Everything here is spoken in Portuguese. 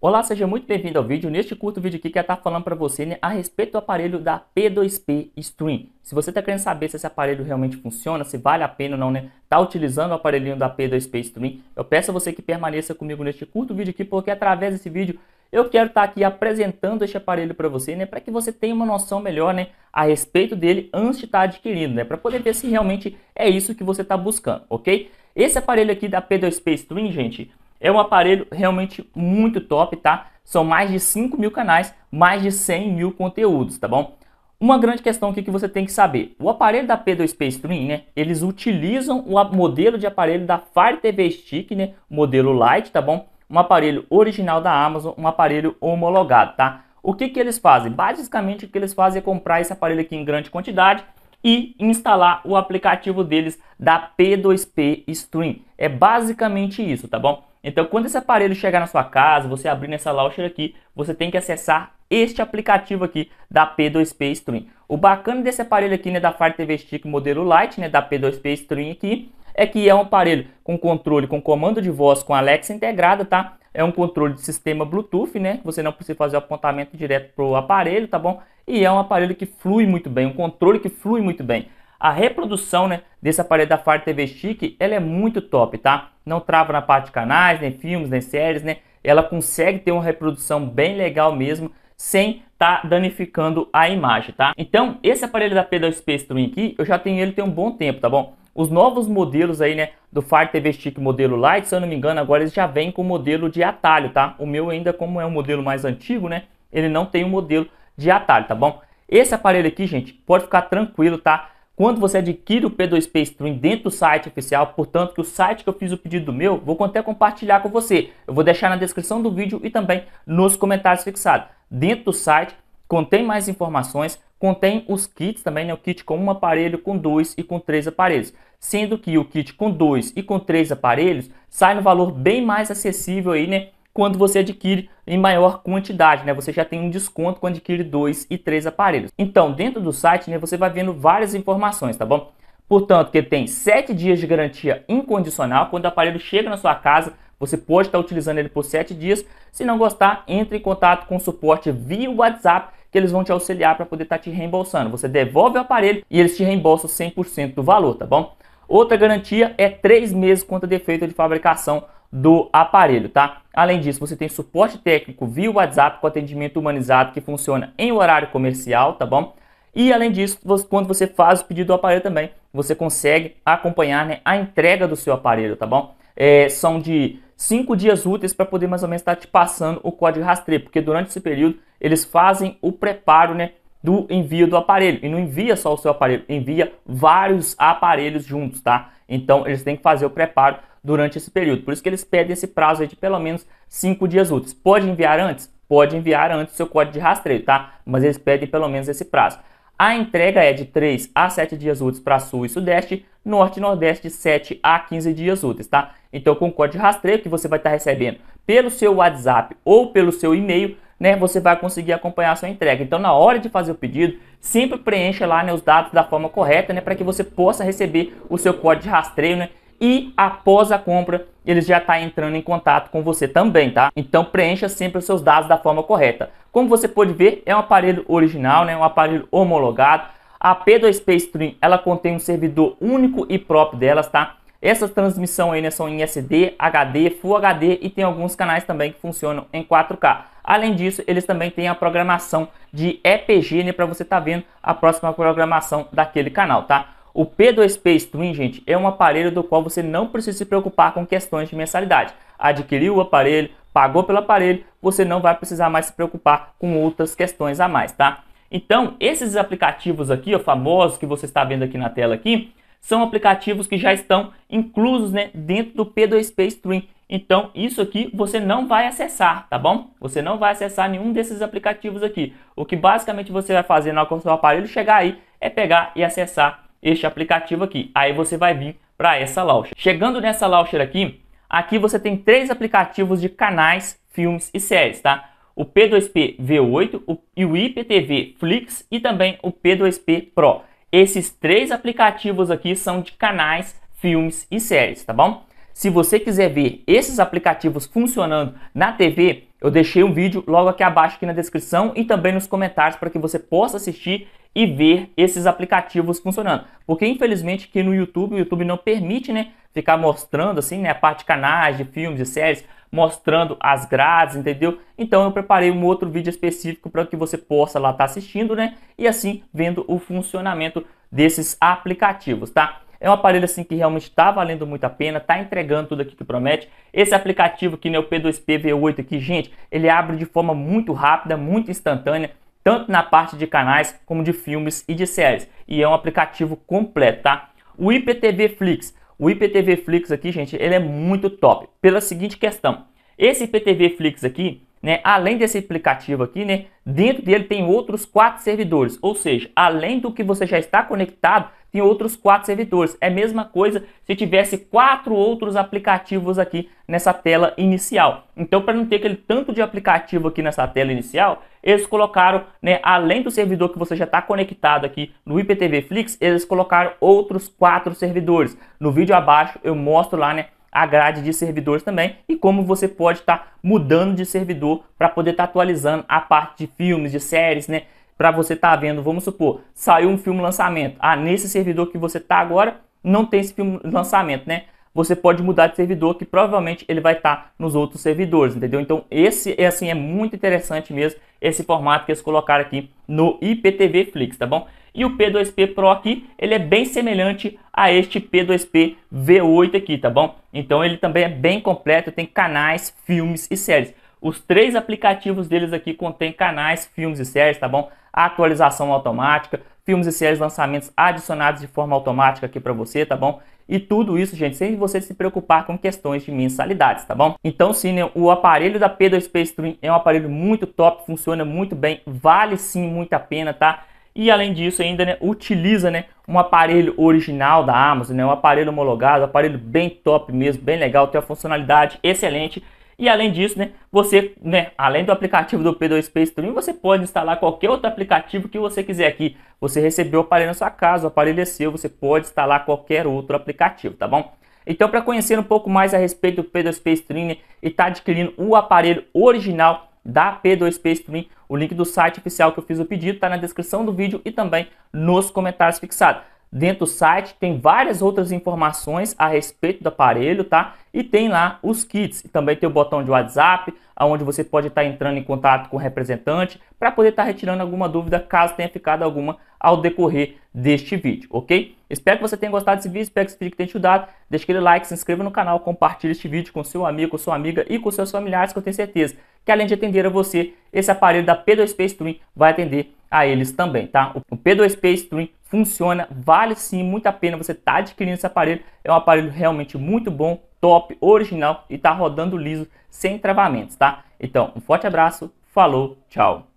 Olá, seja muito bem-vindo ao vídeo. Neste curto vídeo aqui, quero estar falando para você né, a respeito do aparelho da P2P Stream. Se você está querendo saber se esse aparelho realmente funciona, se vale a pena ou não, né? Tá utilizando o aparelhinho da P2P Stream, eu peço a você que permaneça comigo neste curto vídeo aqui, porque através desse vídeo eu quero estar aqui apresentando este aparelho para você, né? Para que você tenha uma noção melhor, né? A respeito dele antes de estar tá adquirindo, né? Para poder ver se realmente é isso que você está buscando, ok? Esse aparelho aqui da P2P Stream, gente, é um aparelho realmente muito top, tá? São mais de 5 mil canais, mais de 100 mil conteúdos, tá bom? Uma grande questão aqui que você tem que saber. O aparelho da P2P Stream, né? Eles utilizam o modelo de aparelho da Fire TV Stick, né? Modelo Lite, tá bom? Um aparelho original da Amazon, um aparelho homologado, tá? O que, que eles fazem? Basicamente o que eles fazem é comprar esse aparelho aqui em grande quantidade e instalar o aplicativo deles da P2P Stream. É basicamente isso, tá bom? Então, quando esse aparelho chegar na sua casa, você abrir nessa launcher aqui, você tem que acessar este aplicativo aqui da P2P Stream. O bacana desse aparelho aqui, né, da Fire TV Stick modelo Lite, né, da P2P Stream aqui, é que é um aparelho com controle, com comando de voz, com Alexa integrada, tá? É um controle de sistema Bluetooth, né? Você não precisa fazer o apontamento direto pro aparelho, tá bom? E é um aparelho que flui muito bem, um controle que flui muito bem. A reprodução né, desse aparelho da Fire TV Stick, ela é muito top, tá? Não trava na parte de canais, nem filmes, nem séries, né? Ela consegue ter uma reprodução bem legal mesmo, sem tá danificando a imagem, tá? Então, esse aparelho da Pedal Space Twin aqui, eu já tenho ele tem um bom tempo, tá bom? Os novos modelos aí, né, do Fire TV Stick modelo Lite, se eu não me engano, agora eles já vêm com o modelo de atalho, tá? O meu ainda, como é um modelo mais antigo, né, ele não tem o um modelo de atalho, tá bom? Esse aparelho aqui, gente, pode ficar tranquilo, tá? Quando você adquire o P2P Stream dentro do site oficial, portanto que o site que eu fiz o pedido do meu, vou até compartilhar com você. Eu vou deixar na descrição do vídeo e também nos comentários fixados. Dentro do site contém mais informações, contém os kits também, né? o kit com um aparelho, com dois e com três aparelhos. Sendo que o kit com dois e com três aparelhos sai no valor bem mais acessível aí, né? quando você adquire em maior quantidade, né? Você já tem um desconto quando adquire dois e três aparelhos. Então, dentro do site, né, você vai vendo várias informações, tá bom? Portanto, que tem sete dias de garantia incondicional. Quando o aparelho chega na sua casa, você pode estar utilizando ele por sete dias. Se não gostar, entre em contato com o suporte via WhatsApp, que eles vão te auxiliar para poder estar te reembolsando. Você devolve o aparelho e eles te reembolsam 100% do valor, tá bom? Outra garantia é três meses contra defeito de fabricação do aparelho, tá? Além disso, você tem suporte técnico via WhatsApp com atendimento humanizado que funciona em horário comercial, tá bom? E além disso, você, quando você faz o pedido do aparelho também, você consegue acompanhar né, a entrega do seu aparelho, tá bom? É, são de cinco dias úteis para poder mais ou menos estar tá te passando o código rastreio, porque durante esse período eles fazem o preparo né, do envio do aparelho. E não envia só o seu aparelho, envia vários aparelhos juntos, tá? Então eles têm que fazer o preparo durante esse período. Por isso que eles pedem esse prazo de pelo menos 5 dias úteis. Pode enviar antes? Pode enviar antes o seu código de rastreio, tá? Mas eles pedem pelo menos esse prazo. A entrega é de 3 a 7 dias úteis para Sul e Sudeste, Norte e Nordeste de 7 a 15 dias úteis, tá? Então, com o código de rastreio que você vai estar tá recebendo pelo seu WhatsApp ou pelo seu e-mail, né, você vai conseguir acompanhar a sua entrega. Então, na hora de fazer o pedido, sempre preencha lá né, os dados da forma correta, né, para que você possa receber o seu código de rastreio, né, e após a compra ele já está entrando em contato com você também, tá? Então preencha sempre os seus dados da forma correta. Como você pode ver, é um aparelho original, né? um aparelho homologado. A P2P Stream, ela contém um servidor único e próprio delas, tá? Essas transmissões aí né, são em SD, HD, Full HD e tem alguns canais também que funcionam em 4K. Além disso, eles também têm a programação de EPG, né, para você estar tá vendo a próxima programação daquele canal, tá? O P2P Stream, gente, é um aparelho do qual você não precisa se preocupar com questões de mensalidade. Adquiriu o aparelho, pagou pelo aparelho, você não vai precisar mais se preocupar com outras questões a mais, tá? Então, esses aplicativos aqui, ó, famosos que você está vendo aqui na tela aqui, são aplicativos que já estão inclusos, né, dentro do P2P Stream. Então, isso aqui você não vai acessar, tá bom? Você não vai acessar nenhum desses aplicativos aqui. O que basicamente você vai fazer na hora que o seu aparelho chegar aí é pegar e acessar este aplicativo aqui. Aí você vai vir para essa launcher. Chegando nessa launcher aqui, aqui você tem três aplicativos de canais, filmes e séries, tá? O P2P V8 o, e o IPTV Flix e também o P2P Pro. Esses três aplicativos aqui são de canais, filmes e séries, tá bom? Se você quiser ver esses aplicativos funcionando na TV, eu deixei um vídeo logo aqui abaixo aqui na descrição e também nos comentários para que você possa assistir e ver esses aplicativos funcionando. Porque infelizmente aqui no YouTube, o YouTube não permite, né, ficar mostrando assim, né, a parte de canais, de filmes, de séries, mostrando as grades, entendeu? Então eu preparei um outro vídeo específico para que você possa lá estar tá assistindo, né, e assim vendo o funcionamento desses aplicativos, tá? É um aparelho assim que realmente está valendo muito a pena, está entregando tudo aqui que promete. Esse aplicativo que nem né, o P2P V8 aqui, gente, ele abre de forma muito rápida, muito instantânea, tanto na parte de canais como de filmes e de séries. E é um aplicativo completo, tá? O IPTV Flix, o IPTV Flix aqui, gente, ele é muito top. Pela seguinte questão, esse IPTV Flix aqui, né, além desse aplicativo aqui, né, dentro dele tem outros quatro servidores, ou seja, além do que você já está conectado, tem outros quatro servidores. É a mesma coisa se tivesse quatro outros aplicativos aqui nessa tela inicial. Então, para não ter aquele tanto de aplicativo aqui nessa tela inicial, eles colocaram, né, além do servidor que você já está conectado aqui no IPTV Flix, eles colocaram outros quatro servidores. No vídeo abaixo eu mostro lá, né, a grade de servidores também e como você pode estar tá mudando de servidor para poder estar tá atualizando a parte de filmes, de séries, né? para você estar tá vendo, vamos supor, saiu um filme lançamento. Ah, nesse servidor que você está agora, não tem esse filme lançamento, né? Você pode mudar de servidor que provavelmente ele vai estar tá nos outros servidores, entendeu? Então esse é assim é muito interessante mesmo esse formato que eles colocaram aqui no IPTV Flix, tá bom? E o P2P Pro aqui, ele é bem semelhante a este P2P V8 aqui, tá bom? Então ele também é bem completo, tem canais, filmes e séries. Os três aplicativos deles aqui contêm canais, filmes e séries, tá bom? atualização automática, filmes e séries lançamentos adicionados de forma automática aqui para você, tá bom? E tudo isso, gente, sem você se preocupar com questões de mensalidades, tá bom? Então, sim, né, o aparelho da P2 Space Stream é um aparelho muito top, funciona muito bem, vale sim muito a pena, tá? E além disso, ainda né, utiliza né, um aparelho original da Amazon, né, um aparelho homologado, um aparelho bem top mesmo, bem legal, tem uma funcionalidade excelente e além disso, né, você, né, além do aplicativo do P2P Stream, você pode instalar qualquer outro aplicativo que você quiser aqui. Você recebeu o aparelho na sua casa, o aparelho é seu, você pode instalar qualquer outro aplicativo, tá bom? Então, para conhecer um pouco mais a respeito do P2P Stream né, e estar tá adquirindo o aparelho original da P2P Stream, o link do site oficial que eu fiz o pedido está na descrição do vídeo e também nos comentários fixados. Dentro do site tem várias outras informações a respeito do aparelho, tá? E tem lá os kits. Também tem o botão de WhatsApp, onde você pode estar tá entrando em contato com o representante para poder estar tá retirando alguma dúvida, caso tenha ficado alguma ao decorrer deste vídeo, ok? Espero que você tenha gostado desse vídeo, espero que esse vídeo tenha te ajudado. Deixe aquele like, se inscreva no canal, compartilhe este vídeo com seu amigo, com sua amiga e com seus familiares, que eu tenho certeza que além de atender a você, esse aparelho da P2P Stream vai atender a eles também, tá? O P2P Stream funciona, vale sim muito a pena você estar tá adquirindo esse aparelho. É um aparelho realmente muito bom, top, original e está rodando liso, sem travamentos, tá? Então, um forte abraço, falou, tchau!